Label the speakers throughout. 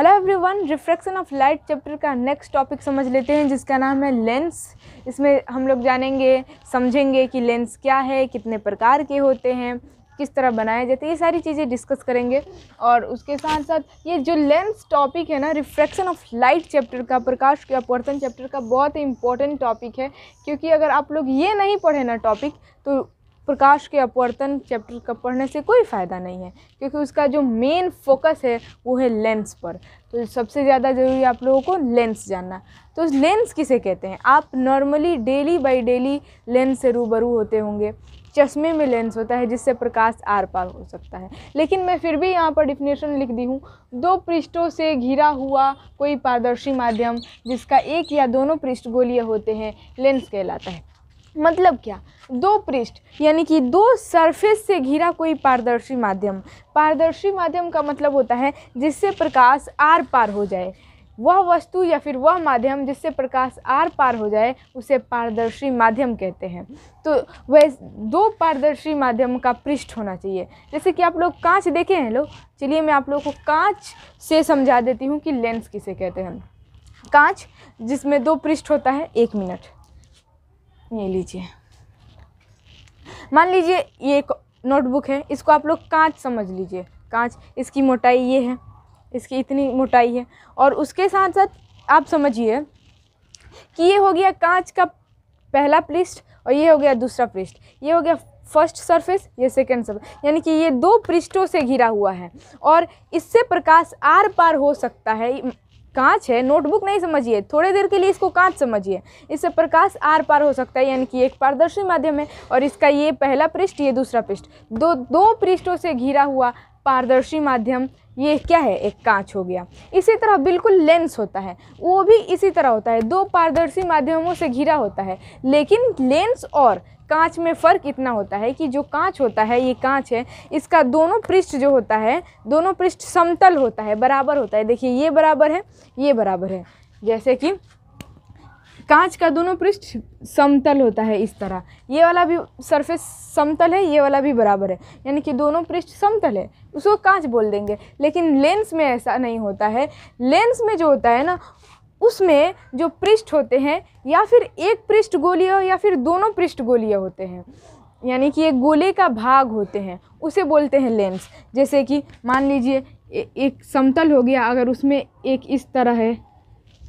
Speaker 1: hello everyone refraction of light chapter का next topic समझ लेते हैं जिसका नाम है लेंस इसमें हम लोग जानेंगे समझेंगे कि लेंस क्या है कितने प्रकार के होते हैं किस तरह बनाए जाते हैं ये सारी चीज़ें डिस्कस करेंगे और उसके साथ साथ ये जो लेंस टॉपिक है ना रिफ्रैक्शन ऑफ लाइट चैप्टर का प्रकाश के अपवर्तन चैप्टर का बहुत ही इंपॉर्टेंट टॉपिक है क्योंकि अगर आप लोग ये नहीं पढ़े ना टॉपिक तो प्रकाश के अपवर्तन चैप्टर का पढ़ने से कोई फ़ायदा नहीं है क्योंकि उसका जो मेन फोकस है वो है लेंस पर तो सबसे ज़्यादा ज़रूरी आप लोगों को लेंस जानना तो लेंस किसे कहते हैं आप normally daily by daily lens से रूबरू होते होंगे चश्मे में लेंस होता है जिससे प्रकाश आर पार हो सकता है लेकिन मैं फिर भी यहाँ पर डिफिनेशन लिख दी हूँ दो पृष्ठों से घिरा हुआ कोई पारदर्शी माध्यम जिसका एक या दोनों पृष्ठ गोलीय होते हैं लेंस कहलाता है मतलब क्या दो पृष्ठ यानी कि दो सरफेस से घिरा कोई पारदर्शी माध्यम पारदर्शी माध्यम का मतलब होता है जिससे प्रकाश आर पार हो जाए वह वस्तु या फिर वह माध्यम जिससे प्रकाश आर पार हो जाए उसे पारदर्शी माध्यम कहते हैं तो वह दो पारदर्शी माध्यम का पृष्ठ होना चाहिए जैसे कि आप लोग कांच देखे हैं लोग चलिए मैं आप लोगों को कांच से समझा देती हूँ कि लेंस किसे कहते हैं कांच जिसमें दो पृष्ठ होता है एक मिनट ये लीजिए मान लीजिए ये एक नोटबुक है इसको आप लोग कांच समझ लीजिए कांच इसकी मोटाई ये है इसकी इतनी मोटाई है और उसके साथ साथ आप समझिए कि ये हो गया कांच का पहला पृष्ठ और ये हो गया दूसरा पृष्ठ ये हो गया फर्स्ट सरफेस ये सेकंड सरफेस यानी कि ये दो पृष्ठों से घिरा हुआ है और इससे प्रकाश आर पार हो सकता है कांच है नोटबुक नहीं समझिए थोड़ी देर के लिए इसको कांच समझिए इससे प्रकाश आर पार हो सकता है यानी कि एक पारदर्शी माध्यम है और इसका ये पहला पृष्ठ ये दूसरा पृष्ठ दो दो पृष्ठों से घिरा हुआ पारदर्शी माध्यम ये क्या है एक कांच हो गया इसी तरह बिल्कुल लेंस होता है वो भी इसी तरह होता है दो पारदर्शी माध्यमों से घिरा होता है लेकिन लेंस और कांच में फ़र्क इतना होता है कि जो कांच होता है ये कांच है इसका दोनों पृष्ठ जो होता है दोनों पृष्ठ समतल होता है बराबर होता है देखिए ये बराबर है ये बराबर है जैसे कि कांच का दोनों पृष्ठ समतल होता है इस तरह ये वाला भी सरफेस समतल है ये वाला भी बराबर है यानी कि दोनों पृष्ठ समतल है उसको कांच बोल देंगे लेकिन लेंस में ऐसा नहीं होता है लेंस में जो होता है ना उसमें जो पृष्ठ होते हैं या फिर एक पृष्ठ गोलीय या फिर दोनों पृष्ठ गोलीय होते हैं यानी कि एक गोले का भाग होते हैं उसे बोलते हैं लेंस जैसे कि मान लीजिए एक समतल हो गया अगर उसमें एक इस तरह है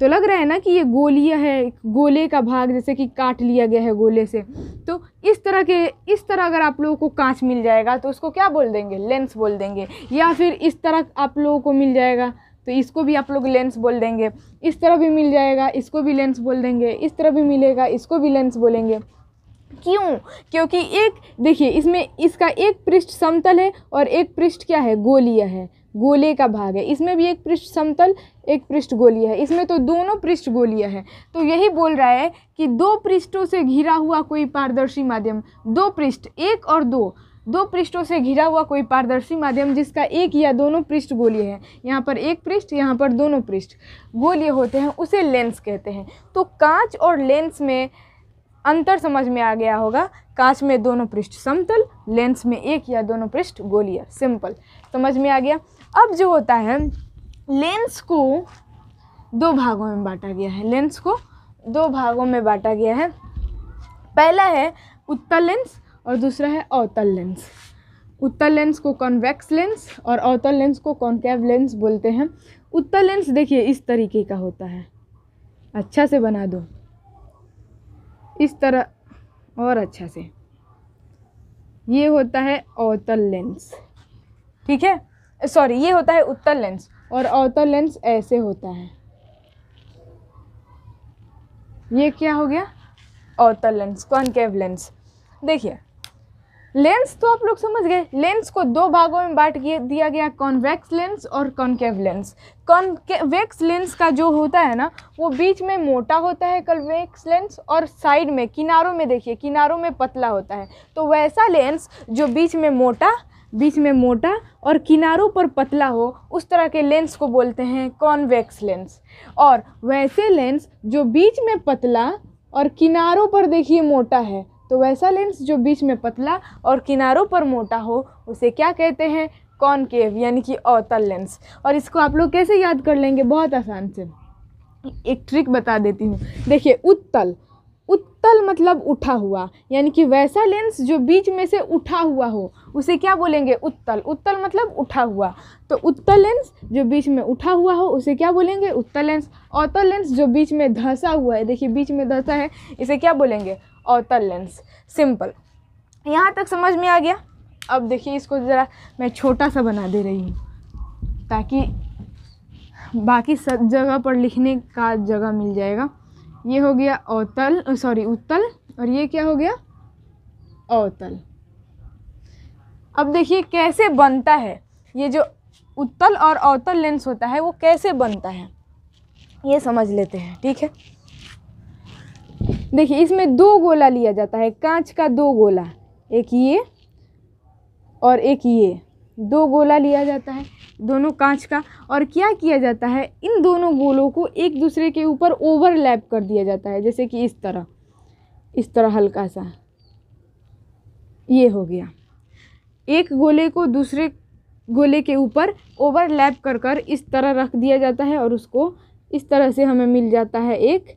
Speaker 1: तो लग रहा है ना कि ये गोलिया है गोले का भाग जैसे कि काट लिया गया है गोले से तो इस तरह के इस तरह अगर आप लोगों को कांच मिल जाएगा तो उसको क्या बोल देंगे लेंस बोल देंगे या फिर इस तरह आप लोगों को मिल जाएगा तो इसको भी आप लोग लेंस बोल देंगे इस तरह भी मिल जाएगा इसको भी लेंस बोल देंगे इस तरह भी मिलेगा इसको भी लेंस बोलेंगे क्यों क्योंकि एक देखिए इसमें इसका एक पृष्ठ समतल है और एक पृष्ठ क्या है गोलीय है गोले का भाग है इसमें भी एक पृष्ठ समतल एक पृष्ठ गोलीय है इसमें तो दोनों पृष्ठ गोलीय है तो यही बोल रहा है कि दो पृष्ठों से घिरा हुआ कोई पारदर्शी माध्यम दो पृष्ठ एक और दो दो पृष्ठों से घिरा हुआ कोई पारदर्शी माध्यम जिसका एक या दोनों पृष्ठ गोलीय है यहाँ पर एक पृष्ठ यहाँ पर दोनों पृष्ठ गोलीय होते हैं उसे लेंस कहते हैं तो कांच और लेंस में अंतर समझ में आ गया होगा कांच में दोनों पृष्ठ समतल लेंस में एक या दोनों पृष्ठ गोलिया सिंपल समझ में आ गया अब जो होता है लेंस को दो भागों में बांटा गया है लेंस को दो भागों में बांटा गया है पहला है उत्तल लेंस और दूसरा है अवतल लेंस उत्तल लेंस को कॉन्वेक्स लेंस और अवतल लेंस को कॉन्केव लेंस बोलते हैं उत्तल लेंस देखिए इस तरीके का होता है अच्छा से बना दो इस तरह और अच्छा से ये होता है अवतल लेंस ठीक है सॉरी ये होता है उत्तर लेंस और अवतल लेंस ऐसे होता है ये क्या हो गया अवतल लेंस कॉन्केव लेंस देखिए लेंस तो आप लोग समझ गए लेंस को दो भागों में बांट दिया गया कॉन्वेक्स लेंस और कॉन्केव लेंस कॉन्केवेक्स लेंस का जो होता है ना वो बीच में मोटा होता है कॉन्वेक्स लेंस और साइड में किनारों में देखिए किनारों में पतला होता है तो वैसा लेंस जो बीच में मोटा बीच में मोटा और किनारों पर पतला हो उस तरह के लेंस को बोलते हैं कॉन्वेक्स लेंस और वैसे लेंस जो बीच में पतला और किनारों पर देखिए मोटा है तो वैसा लेंस जो बीच में पतला और किनारों पर मोटा हो उसे क्या कहते हैं कॉनकेव यानी कि अवतल लेंस और इसको आप लोग कैसे याद कर लेंगे बहुत आसान से एक ट्रिक बता देती हूँ देखिए उत्तल उत्तल मतलब उठा हुआ यानी कि वैसा लेंस जो बीच में से उठा हुआ हो उसे क्या बोलेंगे उत्तल उत्तल मतलब उठा हुआ तो उत्तल लेंस जो बीच में उठा हुआ हो उसे क्या बोलेंगे उत्तल लेंस अवतल लेंस जो बीच में धंसा हुआ है देखिए बीच में धंसा है इसे क्या बोलेंगे और तल लेंस सिंपल यहाँ तक समझ में आ गया अब देखिए इसको ज़रा मैं छोटा सा बना दे रही हूँ ताकि बाकी सब जगह पर लिखने का जगह मिल जाएगा ये हो गया अवतल सॉरी उत्तल और ये क्या हो गया अवतल अब देखिए कैसे बनता है ये जो उत्तल और अवतल लेंस होता है वो कैसे बनता है ये समझ लेते हैं ठीक है देखिए इसमें दो गोला लिया जाता है कांच का दो गोला एक ये और एक ये दो गोला लिया जाता है दोनों कांच का और क्या किया जाता है इन दोनों गोलों को एक दूसरे के ऊपर ओवरलैप कर दिया जाता है जैसे कि इस तरह इस तरह हल्का सा ये हो गया एक गोले को दूसरे गोले के ऊपर ओवरलैप कर कर इस तरह रख दिया जाता है और उसको इस तरह से हमें मिल जाता है एक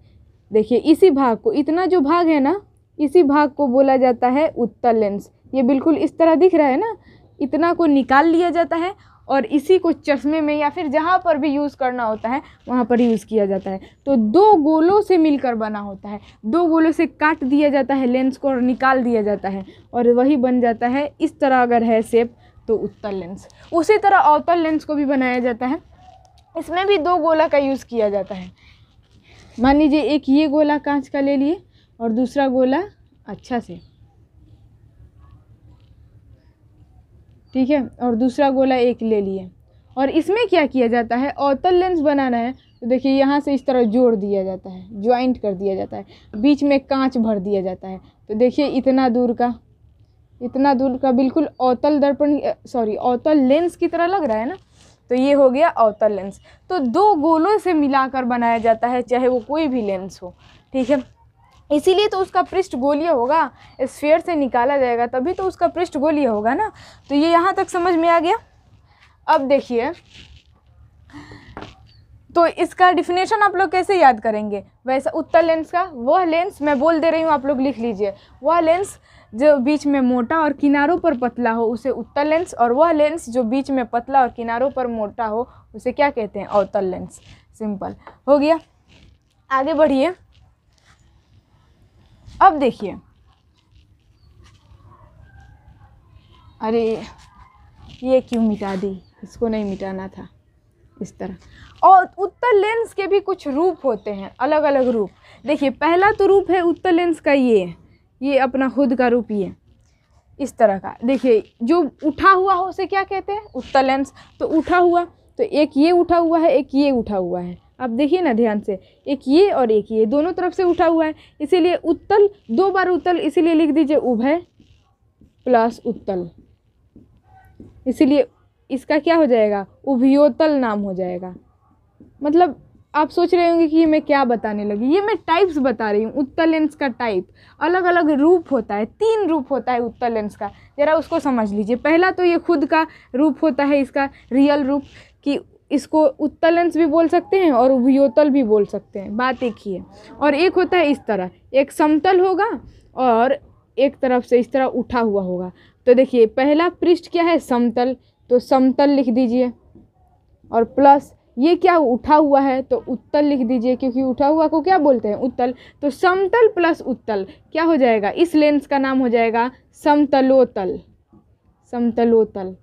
Speaker 1: देखिए इसी भाग को इतना जो भाग है ना इसी भाग को बोला जाता है उत्तल लेंस ये बिल्कुल इस तरह दिख रहा है ना इतना को निकाल लिया जाता है और इसी को चश्मे में या फिर जहाँ पर भी यूज़ करना होता है वहाँ पर यूज़ किया जाता है तो दो गोलों से मिलकर बना होता है दो गोलों से काट दिया जाता है लेंस को और निकाल दिया जाता है और वही बन जाता है इस तरह अगर है सेप तो उत्तल लेंस उसी तरह अवतल लेंस को भी बनाया जाता है इसमें भी दो गोला का यूज़ किया जाता है मान लीजिए एक ये गोला कांच का ले लिए और दूसरा गोला अच्छा से ठीक है और दूसरा गोला एक ले लिए और इसमें क्या किया जाता है अवतल लेंस बनाना है तो देखिए यहाँ से इस तरह जोड़ दिया जाता है ज्वाइंट कर दिया जाता है बीच में कांच भर दिया जाता है तो देखिए इतना दूर का इतना दूर का बिल्कुल अवतल दर्पण सॉरी अवतल लेंस की तरह लग रहा है ना तो ये हो गया अवतल लेंस तो दो गोलों से मिलाकर बनाया जाता है चाहे वो कोई भी लेंस हो ठीक है इसीलिए तो उसका पृष्ठ गोलीय होगा स्फेयर से निकाला जाएगा तभी तो उसका पृष्ठ गोलीय होगा ना तो ये यहाँ तक समझ में आ गया अब देखिए तो इसका डिफिनेशन आप लोग कैसे याद करेंगे वैसा उत्तर लेंस का वह लेंस मैं बोल दे रही हूँ आप लोग लिख लीजिए वह लेंस जो बीच में मोटा और किनारों पर पतला हो उसे उत्तर लेंस और वह लेंस जो बीच में पतला और किनारों पर मोटा हो उसे क्या कहते हैं अवतल लेंस सिंपल हो गया आगे बढ़िए अब देखिए अरे ये क्यों मिटा दी इसको नहीं मिटाना था इस तरह और उत्तर लेंस के भी कुछ रूप होते हैं अलग अलग रूप देखिए पहला तो रूप है उत्तर लेंस का ये ये अपना खुद का रूप ये इस तरह का देखिए जो उठा हुआ हो उसे क्या कहते हैं उत्तर लेंस तो उठा हुआ तो एक ये उठा हुआ है एक ये उठा हुआ है आप देखिए ना ध्यान से एक ये और एक ये दोनों तरफ से उठा हुआ है इसीलिए उत्तल दो बार उत्तल इसीलिए लिख दीजिए उभय प्लस उत्तल इसीलिए इसका क्या हो जाएगा उभयोतल नाम हो जाएगा मतलब आप सोच रहे होंगे कि ये मैं क्या बताने लगी ये मैं टाइप्स बता रही हूँ उत्तर लेंस का टाइप अलग अलग रूप होता है तीन रूप होता है उत्तर लेंस का ज़रा उसको समझ लीजिए पहला तो ये खुद का रूप होता है इसका रियल रूप कि इसको उत्तर लेंस भी बोल सकते हैं और व्योतल भी बोल सकते हैं बात एक ही है और एक होता है इस तरह एक समतल होगा और एक तरफ से इस तरह उठा हुआ होगा तो देखिए पहला पृष्ठ क्या है समतल तो समतल लिख दीजिए और प्लस ये क्या उठा हुआ है तो उत्तल लिख दीजिए क्योंकि उठा हुआ को क्या बोलते हैं उत्तल तो समतल प्लस उत्तल क्या हो जाएगा इस लेंस का नाम हो जाएगा समतलोतल समतलोतल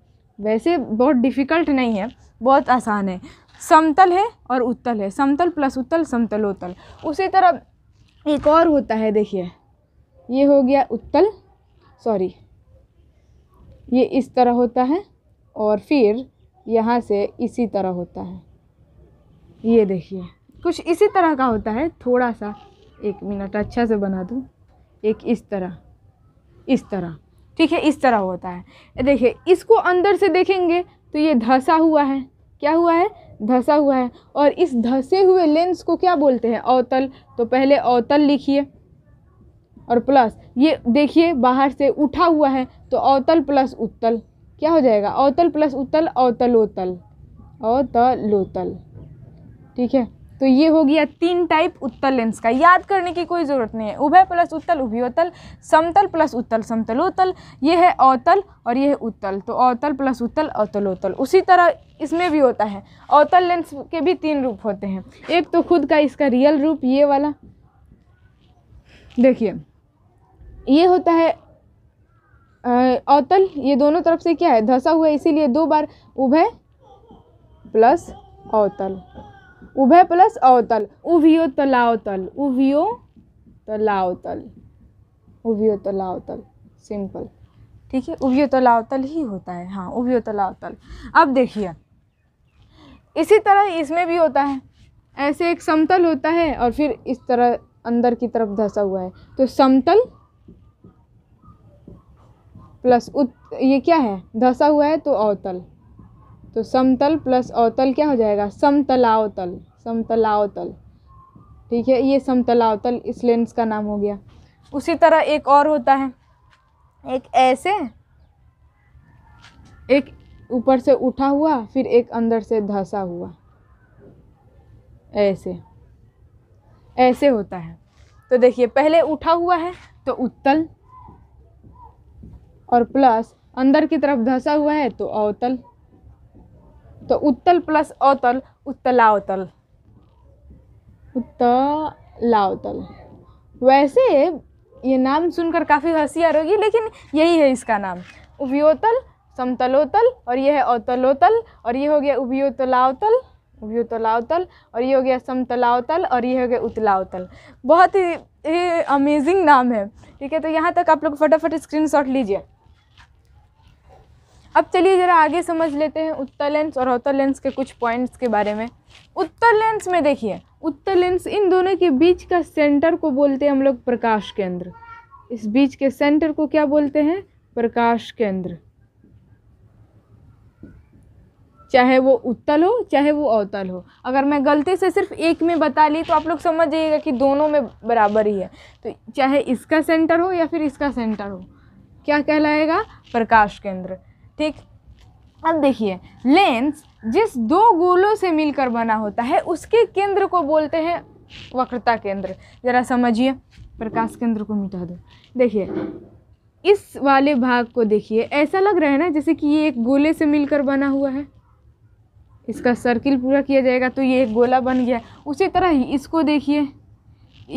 Speaker 1: वैसे बहुत डिफ़िकल्ट नहीं है बहुत आसान है समतल है और उत्तल है समतल प्लस उत्तल समतलोतल उसी तरह एक और होता है देखिए ये हो गया उत्तल सॉरी ये इस तरह होता है और फिर यहाँ से इसी तरह होता है ये देखिए कुछ इसी तरह का होता है थोड़ा सा एक मिनट अच्छा से बना दूँ एक इस तरह इस तरह ठीक है इस तरह होता है देखिए इसको अंदर से देखेंगे तो ये धसा हुआ है क्या हुआ है धसा हुआ है और इस धसे हुए लेंस को क्या बोलते हैं अवतल तो पहले अवतल लिखिए और प्लस ये देखिए बाहर से उठा हुआ है तो अवतल प्लस उत्तल क्या हो जाएगा अवतल प्लस उत्तल अवतलोतल अवतलोतल ठीक है तो ये हो गया तीन टाइप उत्तल लेंस का याद करने की कोई ज़रूरत नहीं है उभय प्लस उत्तल उभयोतल समतल प्लस उत्तल समतलोतल ये है अवतल और ये है उत्तल तो अवतल प्लस उत्तल अवतलोतल उसी तरह इसमें भी होता है अवतल लेंस के भी तीन रूप होते हैं एक तो खुद का इसका रियल रूप ये वाला देखिए ये होता है अवतल ये दोनों तरफ से क्या है धंसा हुआ है इसीलिए दो बार उभय प्लस अवतल उभय प्लस अवतल उभियो तलावतल उभियो तलावतल उभियो तलावतल सिंपल ठीक है उभियो तलावतल ही होता है हाँ उभियो तलावतल अब देखिए इसी तरह इसमें भी होता है ऐसे एक समतल होता है और फिर इस तरह अंदर की तरफ धंसा हुआ है तो समतल प्लस उत ये क्या है धसा हुआ है तो अवतल तो समतल प्लस अवतल क्या हो जाएगा समतलावतल समतलावतल ठीक है ये समतलावतल इस लेंस का नाम हो गया उसी तरह एक और होता है एक ऐसे एक ऊपर से उठा हुआ फिर एक अंदर से धंसा हुआ ऐसे ऐसे होता है तो देखिए पहले उठा हुआ है तो उत्तल और प्लस अंदर की तरफ धंसा हुआ है तो अवतल तो उत्तल प्लस अतल उत्तलावतल उत्तलावतल वैसे ये नाम सुनकर काफ़ी हंसी आ रही लेकिन यही है इसका नाम उभियोतल समतलोतल और ये है अवतलोतल और ये हो गया उभियोतलावतल उभियोतलावतल और ये हो गया समतलावतल और ये हो गया उतलावतल बहुत ही अमेजिंग नाम है ठीक है तो यहाँ तक आप लोग फटाफट स्क्रीनशॉट लीजिए अब चलिए ज़रा आगे समझ लेते हैं उत्तर लेंस और अवतर लेंस के कुछ पॉइंट्स के बारे में उत्तर लेंस में देखिए उत्तर लेंस इन दोनों के बीच का सेंटर को बोलते हैं हम लोग प्रकाश केंद्र इस बीच के सेंटर को क्या बोलते हैं प्रकाश केंद्र चाहे वो उत्तल हो चाहे वो अवतल हो अगर मैं गलती से सिर्फ एक में बता ली तो आप लोग समझ जाइएगा कि दोनों में बराबर ही है तो चाहे इसका सेंटर हो या फिर इसका सेंटर हो क्या कहलाएगा प्रकाश केंद्र ठीक अब देखिए लेंस जिस दो गोलों से मिलकर बना होता है उसके केंद्र को बोलते हैं वक्रता केंद्र ज़रा समझिए प्रकाश केंद्र को मिटा दो देखिए इस वाले भाग को देखिए ऐसा लग रहा है ना जैसे कि ये एक गोले से मिलकर बना हुआ है इसका सर्किल पूरा किया जाएगा तो ये एक गोला बन गया उसी तरह ही इसको देखिए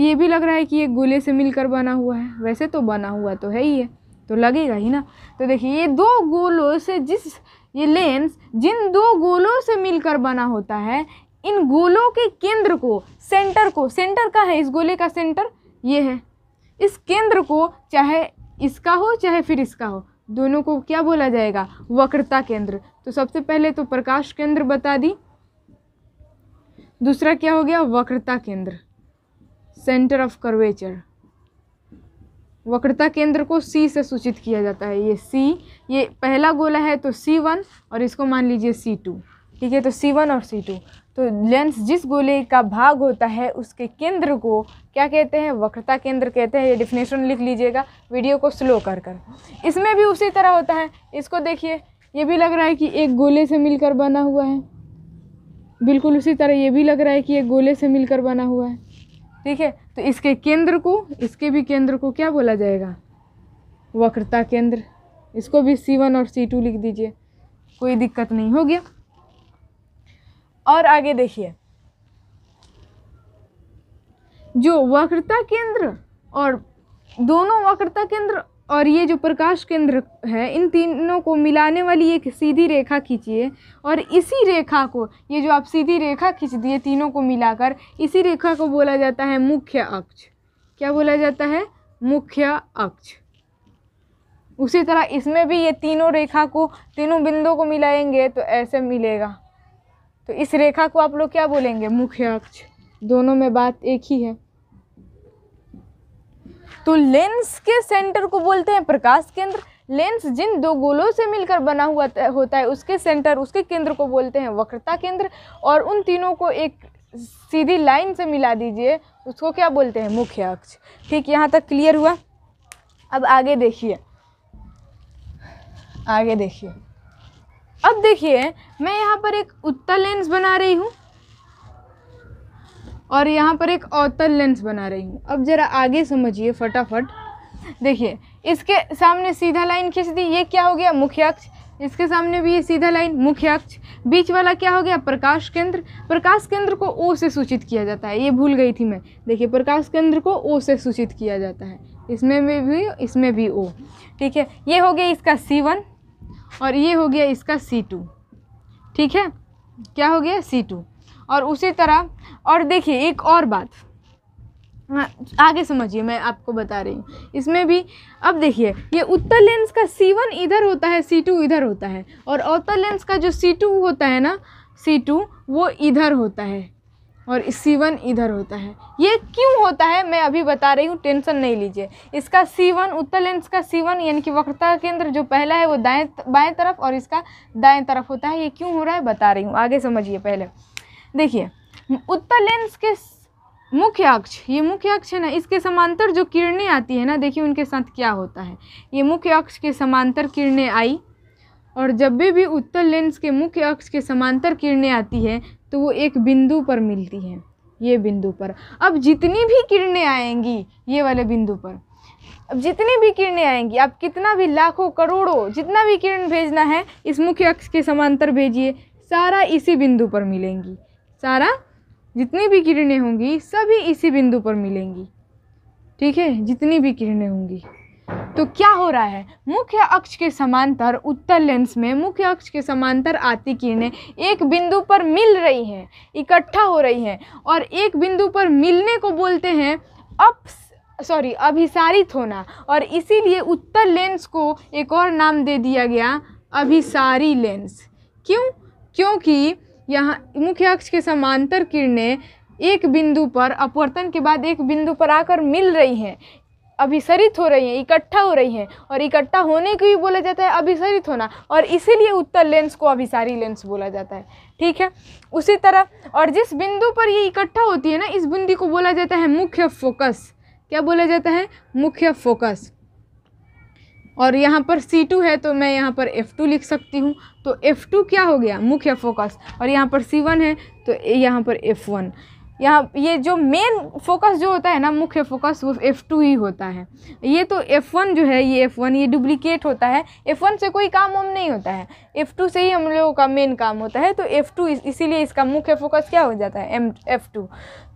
Speaker 1: ये भी लग रहा है कि ये गोले से मिलकर बना हुआ है वैसे तो बना हुआ तो है ही है तो लगेगा ही ना तो देखिए ये दो गोलों से जिस ये लेंस जिन दो गोलों से मिलकर बना होता है इन गोलों के केंद्र को सेंटर को सेंटर का है इस गोले का सेंटर ये है इस केंद्र को चाहे इसका हो चाहे फिर इसका हो दोनों को क्या बोला जाएगा वक्रता केंद्र तो सबसे पहले तो प्रकाश केंद्र बता दी दूसरा क्या हो गया वक्रता केंद्र सेंटर ऑफ कर्वेचर वक्रता केंद्र को सी से सूचित किया जाता है ये सी ये पहला गोला है तो सी वन और इसको मान लीजिए सी टू ठीक है तो सी वन और सी टू तो लेंस जिस गोले का भाग होता है उसके केंद्र को क्या कहते हैं वक्रता केंद्र कहते हैं ये डिफिनेशन लिख लीजिएगा वीडियो को स्लो कर कर इसमें भी उसी तरह होता है इसको देखिए ये भी लग रहा है कि एक गोले से मिलकर बना हुआ है बिल्कुल उसी तरह ये भी लग रहा है कि एक गोले से मिलकर बना हुआ है ठीक है तो इसके केंद्र को इसके भी केंद्र को क्या बोला जाएगा वक्रता केंद्र इसको भी सी वन और सी टू लिख दीजिए कोई दिक्कत नहीं हो गया और आगे देखिए जो वक्रता केंद्र और दोनों वक्रता केंद्र और ये जो प्रकाश केंद्र है इन तीनों को मिलाने वाली एक सीधी रेखा खींचिए और इसी रेखा को ये जो आप सीधी रेखा खींच दिए तीनों को मिलाकर इसी रेखा को बोला जाता है मुख्य अक्ष क्या बोला जाता है मुख्य अक्ष उसी तरह इसमें भी ये तीनों रेखा को तीनों बिंदुओं को मिलाएंगे तो ऐसे मिलेगा तो इस रेखा को आप लोग क्या बोलेंगे मुख्य अक्ष दोनों में बात एक ही है तो लेंस के सेंटर को बोलते हैं प्रकाश केंद्र लेंस जिन दो गोलों से मिलकर बना हुआ होता है उसके सेंटर उसके केंद्र को बोलते हैं वक्रता केंद्र और उन तीनों को एक सीधी लाइन से मिला दीजिए उसको क्या बोलते हैं मुख्य अक्ष ठीक यहाँ तक क्लियर हुआ अब आगे देखिए आगे देखिए अब देखिए मैं यहाँ पर एक उत्तल लेंस बना रही हूँ और यहाँ पर एक अवतल लेंस बना रही हूँ अब ज़रा आगे समझिए फटाफट देखिए इसके सामने सीधा लाइन खींच दी ये क्या हो गया मुख्य अक्ष इसके सामने भी ये सीधा लाइन मुख्य अक्ष बीच वाला क्या हो गया प्रकाश केंद्र प्रकाश केंद्र को ओ से सूचित किया जाता है ये भूल गई थी मैं देखिए प्रकाश केंद्र को ओ से सूचित किया जाता है इसमें में भी इसमें भी ओ ठीक है ये हो गया इसका सी वन और ये हो गया इसका सी टू ठीक है क्या हो गया सी टू और उसी तरह और देखिए एक और बात आगे समझिए मैं आपको बता रही हूँ इसमें भी अब देखिए ये उत्तर लेंस का C1 इधर होता है C2 इधर होता है और अवतर लेंस का जो C2 होता है ना C2 वो इधर होता है और C1 इधर होता है ये क्यों होता है मैं अभी बता रही हूँ टेंशन नहीं लीजिए इसका C1 उत्तर लेंस का C1 यानी कि वक्रता केंद्र जो पहला है वो दाएँ बाएँ तरफ और इसका दाएँ तरफ होता है ये क्यों हो रहा है बता रही हूँ आगे समझिए पहले देखिए उत्तल लेंस के मुख्य अक्ष ये मुख्य अक्ष है ना इसके समांतर जो किरणें आती है ना देखिए उनके साथ क्या होता है ये मुख्य अक्ष के समांतर किरणें आई और जब भी भी उत्तल लेंस के मुख्य अक्ष के समांतर किरणें आती है तो वो एक बिंदु पर मिलती हैं ये बिंदु पर अब जितनी भी किरणें आएंगी ये वाले बिंदु पर अब जितनी भी किरणें आएंगी आप कितना भी लाखों करोड़ों जितना भी किरण भेजना है इस मुख्य अक्ष के समांतर भेजिए सारा इसी बिंदु पर मिलेंगी सारा जितनी भी किरणें होंगी सभी इसी बिंदु पर मिलेंगी ठीक है जितनी भी किरणें होंगी तो क्या हो रहा है मुख्य अक्ष के समांतर उत्तर लेंस में मुख्य अक्ष के समांतर आती किरणें एक बिंदु पर मिल रही हैं इकट्ठा हो रही हैं और एक बिंदु पर मिलने को बोलते हैं अप सॉरी अभिसारित होना और इसीलिए उत्तर लेंस को एक और नाम दे दिया गया अभिसारी लेंस क्यों क्योंकि यहाँ मुख्य अक्ष के समांतर किरणें एक बिंदु पर अपवर्तन के बाद एक बिंदु पर आकर मिल रही हैं अभिसरित हो रही हैं इकट्ठा हो रही हैं और इकट्ठा होने को ही बोला जाता है अभिसरित होना और इसीलिए उत्तर लेंस को अभिसारी लेंस बोला जाता है ठीक है उसी तरह और जिस बिंदु पर ये इकट्ठा होती है ना इस बिंदु को बोला जाता है मुख्य फोकस क्या बोला जाता है मुख्य फोकस और यहाँ पर C2 है तो मैं यहाँ पर F2 लिख सकती हूँ तो F2 क्या हो गया मुख्य फोकस और यहाँ पर C1 है तो यहाँ पर F1 यहाँ ये जो मेन फोकस जो होता है ना मुख्य फोकस वो F2 ही होता है ये तो F1 जो है ये F1 ये डुप्लीकेट होता है F1 से कोई काम वाम नहीं होता है F2 से ही हम लोगों का मेन काम होता है तो F2 इस, इसीलिए इसका मुख्य फोकस क्या हो जाता है एम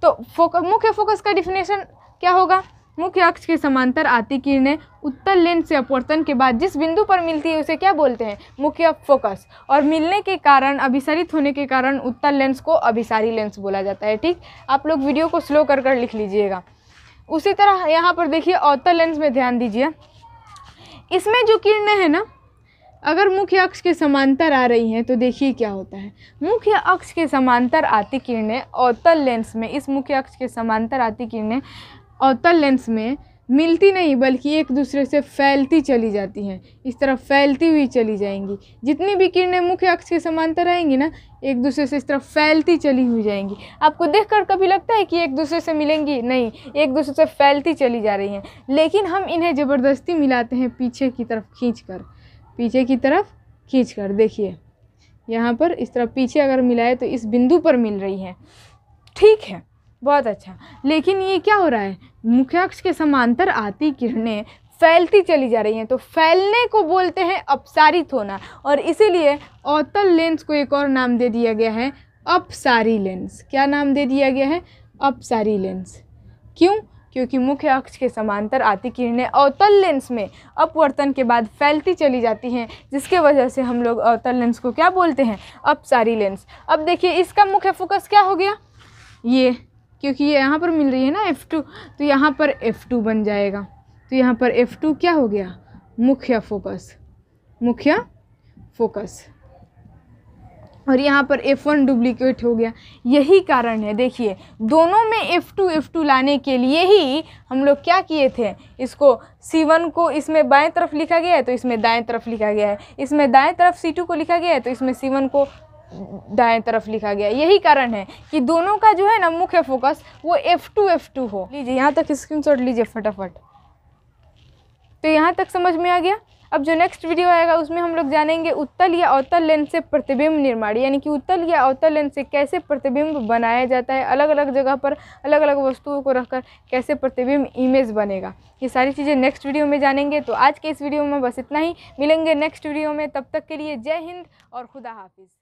Speaker 1: तो फोकस मुख्य फोकस का डिफिनेशन क्या होगा मुख्य अक्ष के समांतर आती किरणें उत्तल लेंस से अपवर्तन के बाद जिस बिंदु पर मिलती है उसे क्या बोलते हैं मुख्य फोकस और मिलने के कारण अभिसरित होने के कारण उत्तल लेंस को अभिसारी लेंस बोला जाता है ठीक आप लोग वीडियो को स्लो कर कर लिख लीजिएगा उसी तरह यहाँ पर देखिए अवतल लेंस में ध्यान दीजिए इसमें जो किरणें हैं ना अगर मुख्य अक्ष के समांतर आ रही हैं तो देखिए क्या होता है मुख्य अक्ष के समांतर आती किरणें अवतल लेंस में इस मुख्य अक्ष के समांतर आती किरणें अवतल लेंस में मिलती नहीं बल्कि एक दूसरे से फैलती चली जाती हैं इस तरह फैलती हुई चली जाएंगी जितनी भी किरणें मुख्य अक्ष के समांतर आएंगी ना एक दूसरे से इस तरह फैलती चली हुई जाएंगी आपको देखकर कभी लगता है कि एक दूसरे से मिलेंगी नहीं एक दूसरे से फैलती चली जा रही हैं लेकिन हम इन्हें ज़बरदस्ती मिलाते हैं पीछे की तरफ खींच कर पीछे की तरफ खींच कर देखिए यहाँ पर इस तरह पीछे अगर मिलाए तो इस बिंदु पर मिल रही हैं ठीक है बहुत अच्छा लेकिन ये क्या हो रहा है मुख्याक्ष के समांतर आती किरणें फैलती चली जा रही हैं तो फैलने को बोलते हैं अपसारित होना और इसीलिए अवतल लेंस को एक और नाम दे दिया गया है अपसारी लेंस क्या नाम दे दिया गया है अपसारी लेंस क्यों क्योंकि मुख्य अक्ष के समांतर आती किरणें अवतल लेंस में अपवर्तन के बाद फैलती चली जाती हैं जिसके वजह से हम लोग अवतल लेंस को क्या बोलते हैं अपसारी लेंस अब देखिए इसका मुख्य फोकस क्या हो गया ये क्योंकि ये यहाँ पर मिल रही है ना F2 तो यहाँ पर F2 बन जाएगा तो यहाँ पर F2 क्या हो गया मुख्य फोकस मुख्य फोकस और यहाँ पर F1 डुप्लीकेट हो गया यही कारण है देखिए दोनों में F2 F2 लाने के लिए ही हम लोग क्या किए थे इसको C1 को इसमें बाएं तरफ लिखा गया है तो इसमें दाएं तरफ लिखा गया है इसमें दाएं तरफ C2 को लिखा गया है तो इसमें C1 को दाएं तरफ लिखा गया यही कारण है कि दोनों का जो है ना मुख्य फोकस वो एफ़ टू एफ़ टू हो लीजिए यहाँ तक स्क्रीन शॉट लीजिए फटाफट तो यहाँ तक समझ में आ गया अब जो नेक्स्ट वीडियो आएगा उसमें हम लोग जानेंगे उत्तल या अवतल लेंस से प्रतिबिंब निर्माण यानी कि उत्तल या अवतल लेंस से कैसे प्रतिबिंब बनाया जाता है अलग अलग जगह पर अलग अलग वस्तुओं को रखकर कैसे प्रतिबिंब इमेज बनेगा ये सारी चीज़ें नेक्स्ट वीडियो में जानेंगे तो आज के इस वीडियो में बस इतना ही मिलेंगे नेक्स्ट वीडियो में तब तक के लिए जय हिंद और खुदा हाफिज़